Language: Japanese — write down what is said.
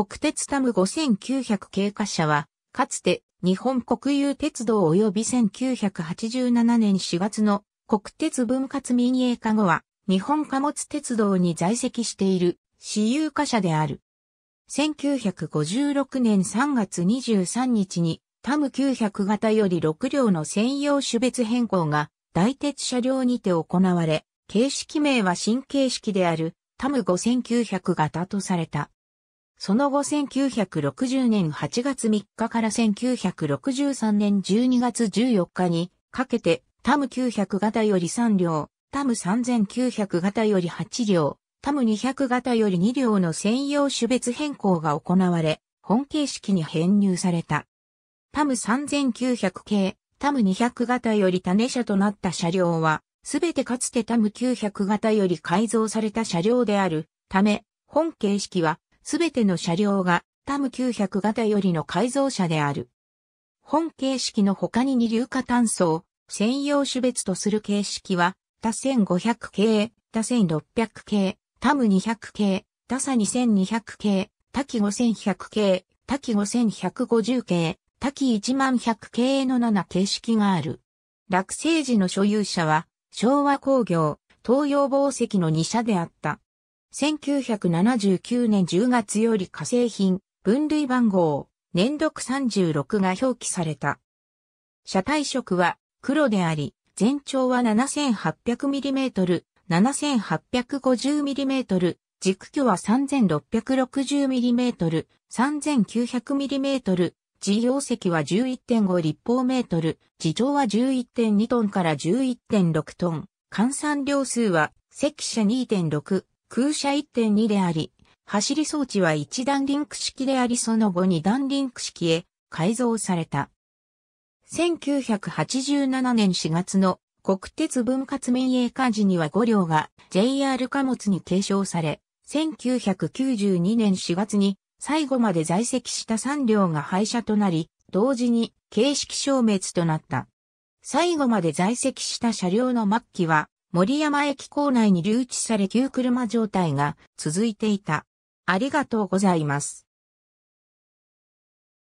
国鉄タム5900経過車は、かつて日本国有鉄道及び1987年4月の国鉄分割民営化後は日本貨物鉄道に在籍している私有貨車である。1956年3月23日にタム900型より6両の専用種別変更が大鉄車両にて行われ、形式名は新形式であるタム5900型とされた。その後1960年8月3日から1963年12月14日にかけてタム900型より3両、タム3900型より8両、タム200型より2両の専用種別変更が行われ、本形式に編入された。タム3900系、タム200型より種車となった車両は、すべてかつてタム900型より改造された車両であるため、本形式はすべての車両がタム900型よりの改造車である。本形式の他に二硫化炭素を専用種別とする形式は、タ1500系、タ1600系、タム200系、タサ2 0 0系、タキ5100系、タキ5150系、タキ1100系の7形式がある。落成時の所有者は、昭和工業、東洋宝石の2社であった。1979年10月より火星品、分類番号、年読36が表記された。車体色は黒であり、全長は 7800mm、7850mm、軸距は 3660mm、3900mm、自業席は11.5立方メートル、自重は11.2トンから11.6トン、換算量数は、関車2.6、空車1.2であり、走り装置は1段リンク式でありその後2段リンク式へ改造された。1987年4月の国鉄分割民営化時には5両が JR 貨物に継承され、1992年4月に最後まで在籍した3両が廃車となり、同時に形式消滅となった。最後まで在籍した車両の末期は森山駅構内に留置され旧車状態が続いていた。ありがとうございます。